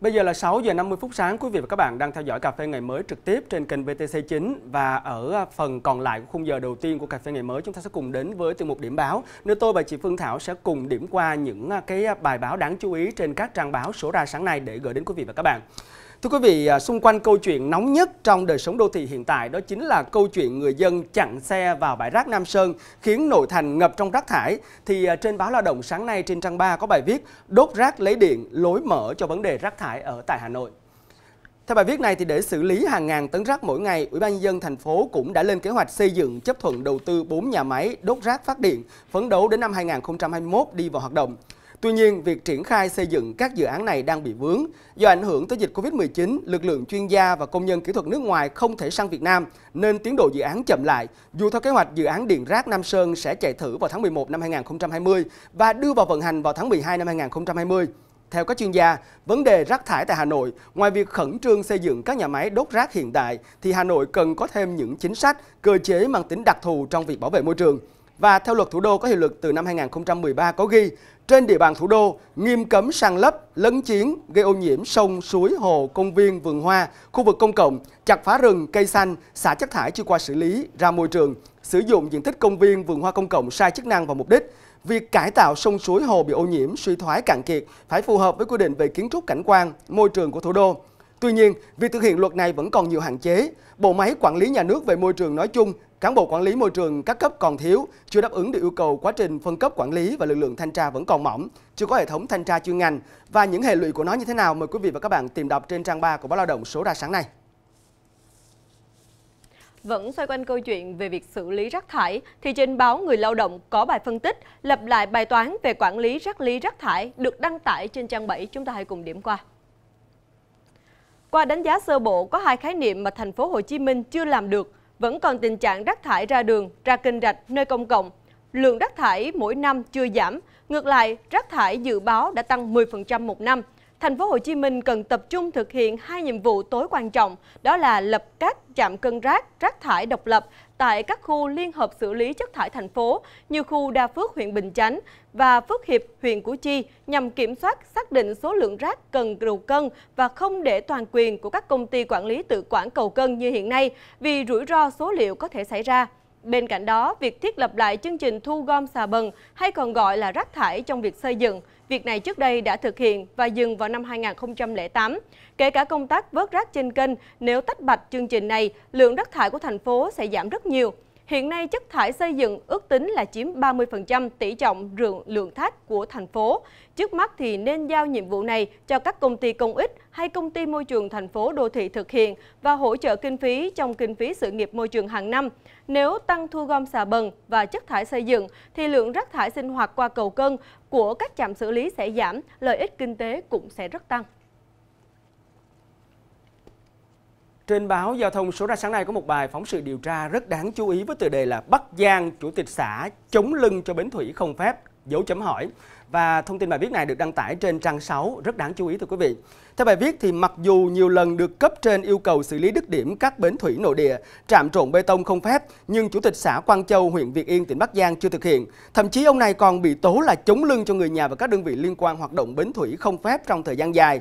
Bây giờ là 6 giờ 50 phút sáng, quý vị và các bạn đang theo dõi Cà phê Ngày Mới trực tiếp trên kênh VTC9 và ở à, phần còn lại của khung giờ đầu tiên của Cà phê Ngày Mới chúng ta sẽ cùng đến với tiêu mục điểm báo nơi tôi và chị Phương Thảo sẽ cùng điểm qua những à, cái à, bài báo đáng chú ý trên các trang báo số ra sáng nay để gửi đến quý vị và các bạn. Thưa quý vị, à, xung quanh câu chuyện nóng nhất trong đời sống đô thị hiện tại đó chính là câu chuyện người dân chặn xe vào bãi rác Nam Sơn khiến nội thành ngập trong rác thải. Thì à, trên báo Lao động sáng nay trên trang 3 có bài viết đốt rác lấy điện lối mở cho vấn đề rác thải ở tại Hà Nội. Theo bài viết này thì để xử lý hàng ngàn tấn rác mỗi ngày, Ủy ban nhân dân thành phố cũng đã lên kế hoạch xây dựng chấp thuận đầu tư 4 nhà máy đốt rác phát điện, phấn đấu đến năm 2021 đi vào hoạt động. Tuy nhiên, việc triển khai xây dựng các dự án này đang bị vướng. Do ảnh hưởng tới dịch Covid-19, lực lượng chuyên gia và công nhân kỹ thuật nước ngoài không thể sang Việt Nam nên tiến độ dự án chậm lại. Dù theo kế hoạch, dự án Điện Rác Nam Sơn sẽ chạy thử vào tháng 11 năm 2020 và đưa vào vận hành vào tháng 12 năm 2020. Theo các chuyên gia, vấn đề rác thải tại Hà Nội, ngoài việc khẩn trương xây dựng các nhà máy đốt rác hiện đại, thì Hà Nội cần có thêm những chính sách, cơ chế mang tính đặc thù trong việc bảo vệ môi trường. Và theo luật thủ đô có hiệu lực từ năm 2013 có ghi, trên địa bàn thủ đô nghiêm cấm sàn lấp, lấn chiếm, gây ô nhiễm sông, suối, hồ, công viên, vườn hoa, khu vực công cộng, chặt phá rừng, cây xanh, xả chất thải chưa qua xử lý ra môi trường, sử dụng diện tích công viên, vườn hoa công cộng sai chức năng và mục đích. Việc cải tạo sông suối hồ bị ô nhiễm, suy thoái cạn kiệt phải phù hợp với quy định về kiến trúc cảnh quan, môi trường của thủ đô. Tuy nhiên, việc thực hiện luật này vẫn còn nhiều hạn chế. Bộ máy quản lý nhà nước về môi trường nói chung Cán bộ quản lý môi trường các cấp còn thiếu, chưa đáp ứng được yêu cầu quá trình phân cấp quản lý và lực lượng thanh tra vẫn còn mỏng, chưa có hệ thống thanh tra chuyên ngành và những hệ lụy của nó như thế nào mời quý vị và các bạn tìm đọc trên trang 3 của báo Lao động số ra sáng nay. Vẫn xoay quanh câu chuyện về việc xử lý rác thải, thì trên báo Người Lao động có bài phân tích lập lại bài toán về quản lý rác lý rác thải được đăng tải trên trang 7. Chúng ta hãy cùng điểm qua. Qua đánh giá sơ bộ, có hai khái niệm mà thành phố Hồ Chí Minh chưa làm được vẫn còn tình trạng rác thải ra đường, ra kênh rạch, nơi công cộng. Lượng rác thải mỗi năm chưa giảm, ngược lại, rác thải dự báo đã tăng 10% một năm – thành phố Hồ Chí Minh cần tập trung thực hiện hai nhiệm vụ tối quan trọng, đó là lập các trạm cân rác, rác thải độc lập tại các khu liên hợp xử lý chất thải thành phố như khu Đa Phước huyện Bình Chánh và Phước Hiệp huyện Củ Chi nhằm kiểm soát xác định số lượng rác cần rù cân và không để toàn quyền của các công ty quản lý tự quản cầu cân như hiện nay vì rủi ro số liệu có thể xảy ra. Bên cạnh đó, việc thiết lập lại chương trình thu gom xà bần hay còn gọi là rác thải trong việc xây dựng, việc này trước đây đã thực hiện và dừng vào năm 2008. Kể cả công tác vớt rác trên kênh, nếu tách bạch chương trình này, lượng rác thải của thành phố sẽ giảm rất nhiều. Hiện nay, chất thải xây dựng ước tính là chiếm 30% tỷ trọng lượng, lượng thác của thành phố. Trước mắt thì nên giao nhiệm vụ này cho các công ty công ích hay công ty môi trường thành phố đô thị thực hiện và hỗ trợ kinh phí trong kinh phí sự nghiệp môi trường hàng năm. Nếu tăng thu gom xà bần và chất thải xây dựng thì lượng rác thải sinh hoạt qua cầu cân của các trạm xử lý sẽ giảm, lợi ích kinh tế cũng sẽ rất tăng. Trên báo Giao thông số ra sáng nay có một bài phóng sự điều tra rất đáng chú ý với tựa đề là Bắc Giang Chủ tịch xã chống lưng cho Bến Thủy không phép, dấu chấm hỏi. Và thông tin bài viết này được đăng tải trên trang 6, rất đáng chú ý thưa quý vị. Theo bài viết thì mặc dù nhiều lần được cấp trên yêu cầu xử lý dứt điểm các bến thủy nội địa, trạm trộn bê tông không phép, nhưng Chủ tịch xã Quang Châu, huyện Việt Yên, tỉnh Bắc Giang chưa thực hiện. Thậm chí ông này còn bị tố là chống lưng cho người nhà và các đơn vị liên quan hoạt động bến thủy không phép trong thời gian dài.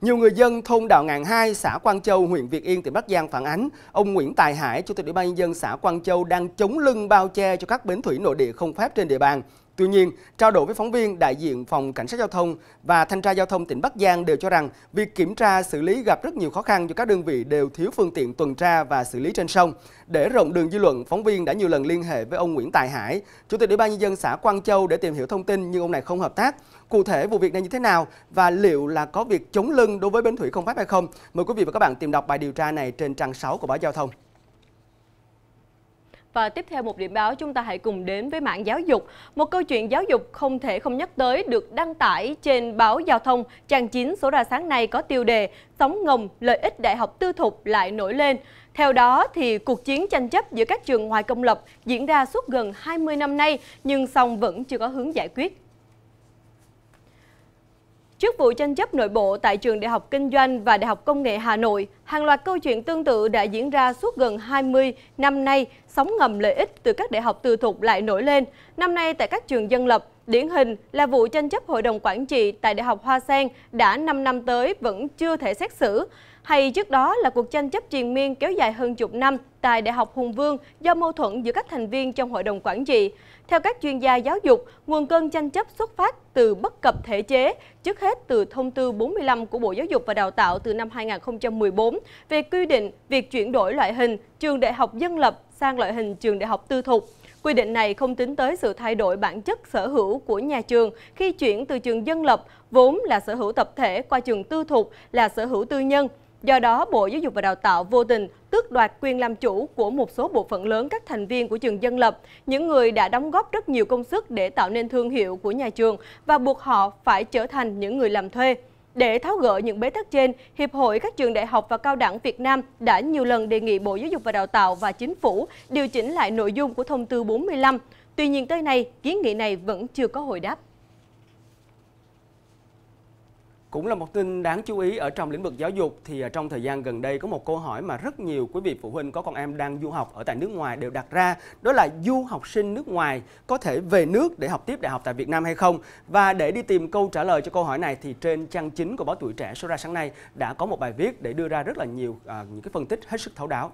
Nhiều người dân thôn Đào Ngàn 2, xã Quang Châu, huyện Việt Yên, tỉnh Bắc Giang phản ánh, ông Nguyễn Tài Hải, Chủ tịch Ủy ban nhân dân xã Quang Châu đang chống lưng bao che cho các bến thủy nội địa không phép trên địa bàn. Tuy nhiên, trao đổi với phóng viên, đại diện Phòng Cảnh sát Giao thông và Thanh tra Giao thông tỉnh Bắc Giang đều cho rằng việc kiểm tra xử lý gặp rất nhiều khó khăn do các đơn vị đều thiếu phương tiện tuần tra và xử lý trên sông. Để rộng đường dư luận, phóng viên đã nhiều lần liên hệ với ông Nguyễn Tài Hải, Chủ tịch Ủy ban nhân dân xã Quang Châu để tìm hiểu thông tin nhưng ông này không hợp tác. Cụ thể vụ việc này như thế nào và liệu là có việc chống lưng đối với bến thủy không phép hay không? Mời quý vị và các bạn tìm đọc bài điều tra này trên trang 6 của báo Giao thông. Và tiếp theo một điểm báo chúng ta hãy cùng đến với mạng giáo dục. Một câu chuyện giáo dục không thể không nhắc tới được đăng tải trên báo Giao thông trang 9 số ra sáng nay có tiêu đề Sóng ngầm lợi ích đại học tư thục lại nổi lên. Theo đó thì cuộc chiến tranh chấp giữa các trường ngoài công lập diễn ra suốt gần 20 năm nay nhưng song vẫn chưa có hướng giải quyết Trước vụ tranh chấp nội bộ tại trường Đại học Kinh doanh và Đại học Công nghệ Hà Nội, hàng loạt câu chuyện tương tự đã diễn ra suốt gần 20 năm nay, sóng ngầm lợi ích từ các đại học tư thục lại nổi lên. Năm nay tại các trường dân lập, điển hình là vụ tranh chấp hội đồng quản trị tại Đại học Hoa Sen đã 5 năm tới vẫn chưa thể xét xử. Hay trước đó là cuộc tranh chấp triền miên kéo dài hơn chục năm tại Đại học Hùng Vương do mâu thuẫn giữa các thành viên trong hội đồng quản trị. Theo các chuyên gia giáo dục, nguồn cơn tranh chấp xuất phát từ bất cập thể chế, trước hết từ thông tư 45 của Bộ Giáo dục và Đào tạo từ năm 2014 về quy định việc chuyển đổi loại hình trường đại học dân lập sang loại hình trường đại học tư thục. Quy định này không tính tới sự thay đổi bản chất sở hữu của nhà trường khi chuyển từ trường dân lập vốn là sở hữu tập thể qua trường tư thục là sở hữu tư nhân – Do đó, Bộ Giáo dục và Đào tạo vô tình tước đoạt quyền làm chủ của một số bộ phận lớn các thành viên của trường dân lập, những người đã đóng góp rất nhiều công sức để tạo nên thương hiệu của nhà trường và buộc họ phải trở thành những người làm thuê. Để tháo gỡ những bế tắc trên, Hiệp hội các trường đại học và cao đẳng Việt Nam đã nhiều lần đề nghị Bộ Giáo dục và Đào tạo và Chính phủ điều chỉnh lại nội dung của thông tư 45. Tuy nhiên tới nay, kiến nghị này vẫn chưa có hồi đáp. Cũng là một tin đáng chú ý ở trong lĩnh vực giáo dục thì à, trong thời gian gần đây có một câu hỏi mà rất nhiều quý vị phụ huynh có con em đang du học ở tại nước ngoài đều đặt ra, đó là du học sinh nước ngoài có thể về nước để học tiếp đại học tại Việt Nam hay không? Và để đi tìm câu trả lời cho câu hỏi này thì trên trang chính của báo Tuổi Trẻ số ra sáng nay đã có một bài viết để đưa ra rất là nhiều à, những cái phân tích hết sức thấu đáo.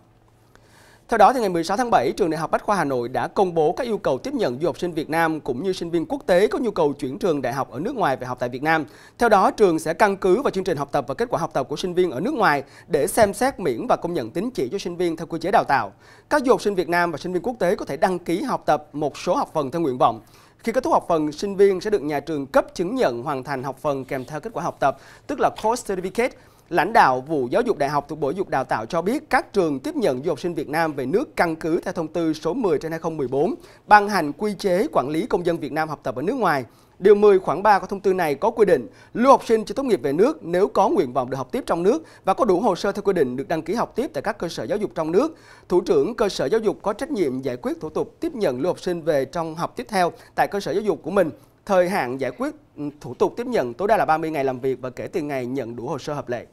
Theo đó, thì ngày 16 tháng 7, Trường Đại học Bách khoa Hà Nội đã công bố các yêu cầu tiếp nhận du học sinh Việt Nam cũng như sinh viên quốc tế có nhu cầu chuyển trường đại học ở nước ngoài về học tại Việt Nam. Theo đó, trường sẽ căn cứ vào chương trình học tập và kết quả học tập của sinh viên ở nước ngoài để xem xét miễn và công nhận tín chỉ cho sinh viên theo quy chế đào tạo. Các du học sinh Việt Nam và sinh viên quốc tế có thể đăng ký học tập một số học phần theo nguyện vọng. Khi kết thúc học phần, sinh viên sẽ được nhà trường cấp chứng nhận hoàn thành học phần kèm theo kết quả học tập, tức là Course Certificate Lãnh đạo vụ giáo dục đại học thuộc Bộ Giáo dục Đào tạo cho biết các trường tiếp nhận du học sinh Việt Nam về nước căn cứ theo thông tư số 10 trên 2014 ban hành quy chế quản lý công dân Việt Nam học tập ở nước ngoài. Điều 10 khoảng 3 của thông tư này có quy định lưu học sinh chưa tốt nghiệp về nước nếu có nguyện vọng được học tiếp trong nước và có đủ hồ sơ theo quy định được đăng ký học tiếp tại các cơ sở giáo dục trong nước. Thủ trưởng cơ sở giáo dục có trách nhiệm giải quyết thủ tục tiếp nhận lưu học sinh về trong học tiếp theo tại cơ sở giáo dục của mình. Thời hạn giải quyết ừ, thủ tục tiếp nhận tối đa là 30 ngày làm việc và kể từ ngày nhận đủ hồ sơ hợp lệ.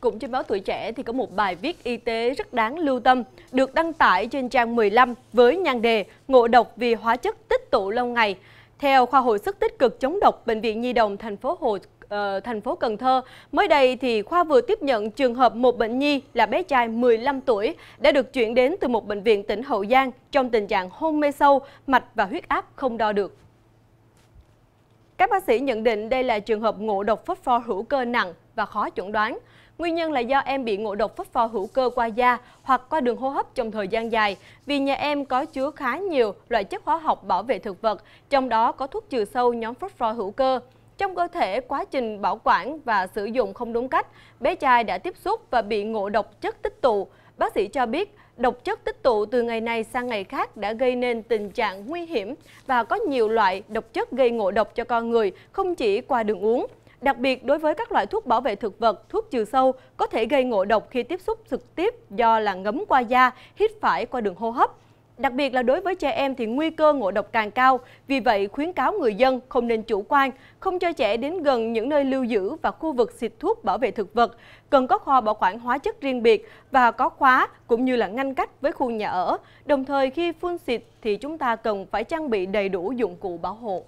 Cũng trên báo Tuổi Trẻ thì có một bài viết y tế rất đáng lưu tâm được đăng tải trên trang 15 với nhan đề Ngộ độc vì hóa chất tích tụ lâu ngày. Theo khoa hồi sức tích cực chống độc bệnh viện Nhi đồng thành phố Hồ ờ, thành phố Cần Thơ. Mới đây thì khoa vừa tiếp nhận trường hợp một bệnh nhi là bé trai 15 tuổi đã được chuyển đến từ một bệnh viện tỉnh Hậu Giang trong tình trạng hôn mê sâu, mạch và huyết áp không đo được. Các bác sĩ nhận định đây là trường hợp ngộ độc phosphor hữu cơ nặng và khó chuẩn đoán. Nguyên nhân là do em bị ngộ độc phosphor hữu cơ qua da hoặc qua đường hô hấp trong thời gian dài, vì nhà em có chứa khá nhiều loại chất hóa học bảo vệ thực vật, trong đó có thuốc trừ sâu nhóm phosphor hữu cơ. Trong cơ thể, quá trình bảo quản và sử dụng không đúng cách, bé trai đã tiếp xúc và bị ngộ độc chất tích tụ. Bác sĩ cho biết, độc chất tích tụ từ ngày này sang ngày khác đã gây nên tình trạng nguy hiểm và có nhiều loại độc chất gây ngộ độc cho con người, không chỉ qua đường uống đặc biệt đối với các loại thuốc bảo vệ thực vật, thuốc trừ sâu có thể gây ngộ độc khi tiếp xúc trực tiếp do là ngấm qua da, hít phải qua đường hô hấp. Đặc biệt là đối với trẻ em thì nguy cơ ngộ độc càng cao, vì vậy khuyến cáo người dân không nên chủ quan, không cho trẻ đến gần những nơi lưu giữ và khu vực xịt thuốc bảo vệ thực vật, cần có kho bảo quản hóa chất riêng biệt và có khóa cũng như là ngăn cách với khu nhà ở. Đồng thời khi phun xịt thì chúng ta cần phải trang bị đầy đủ dụng cụ bảo hộ.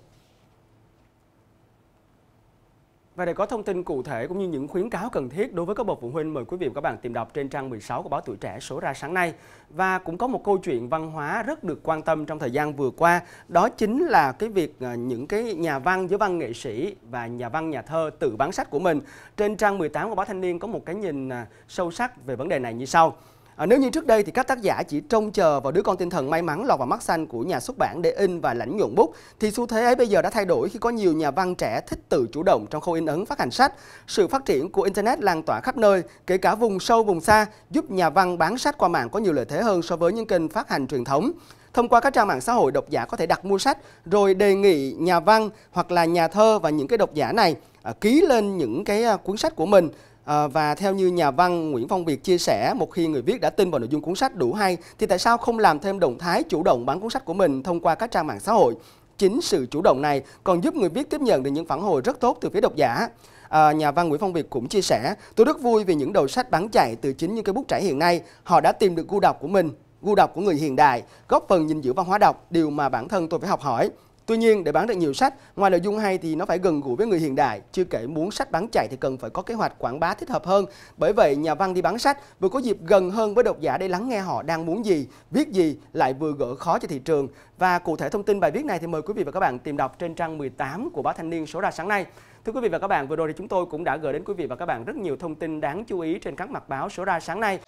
Và để có thông tin cụ thể cũng như những khuyến cáo cần thiết đối với các bậc phụ huynh, mời quý vị và các bạn tìm đọc trên trang 16 của báo Tuổi Trẻ số ra sáng nay. Và cũng có một câu chuyện văn hóa rất được quan tâm trong thời gian vừa qua, đó chính là cái việc à, những cái nhà văn, giới văn nghệ sĩ và nhà văn, nhà thơ tự bán sách của mình. Trên trang 18 của báo Thanh niên có một cái nhìn à, sâu sắc về vấn đề này như sau. À, nếu như trước đây thì các tác giả chỉ trông chờ vào đứa con tinh thần may mắn lọt vào mắt xanh của nhà xuất bản để in và lãnh nhuận bút, thì xu thế ấy bây giờ đã thay đổi khi có nhiều nhà văn trẻ thích tự chủ động trong khâu in ấn phát hành sách. Sự phát triển của Internet lan tỏa khắp nơi, kể cả vùng sâu vùng xa, giúp nhà văn bán sách qua mạng có nhiều lợi thế hơn so với những kênh phát hành truyền thống. Thông qua các trang mạng xã hội, độc giả có thể đặt mua sách rồi đề nghị nhà văn hoặc là nhà thơ và những cái độc giả này à, ký lên những cái à, cuốn sách của mình À, và theo như nhà văn Nguyễn Phong Việt chia sẻ, một khi người viết đã tin vào nội dung cuốn sách đủ hay thì tại sao không làm thêm động thái chủ động bán cuốn sách của mình thông qua các trang mạng xã hội? Chính sự chủ động này còn giúp người viết tiếp nhận được những phản hồi rất tốt từ phía độc giả. À, nhà văn Nguyễn Phong Việt cũng chia sẻ, tôi rất vui vì những đầu sách bán chạy từ chính những cái bút trải hiện nay, họ đã tìm được gu đọc của mình gu đọc của người hiện đại, góp phần nhìn giữ văn hóa đọc, điều mà bản thân tôi phải học hỏi. Tuy nhiên, để bán được nhiều sách, ngoài nội dung hay thì nó phải gần gũi với người hiện đại. Chưa kể muốn sách bán chạy thì cần phải có kế hoạch quảng bá thích hợp hơn. Bởi vậy, nhà văn đi bán sách vừa có dịp gần hơn với độc giả để lắng nghe họ đang muốn gì, viết gì, lại vừa gỡ khó cho thị trường. Và cụ thể thông tin bài viết này thì mời quý vị và các bạn tìm đọc trên trang 18 của báo Thanh niên số ra sáng nay. Thưa quý vị và các bạn, vừa rồi thì chúng tôi cũng đã gửi đến quý vị và các bạn rất nhiều thông tin đáng chú ý trên các mặt báo số ra sáng nay.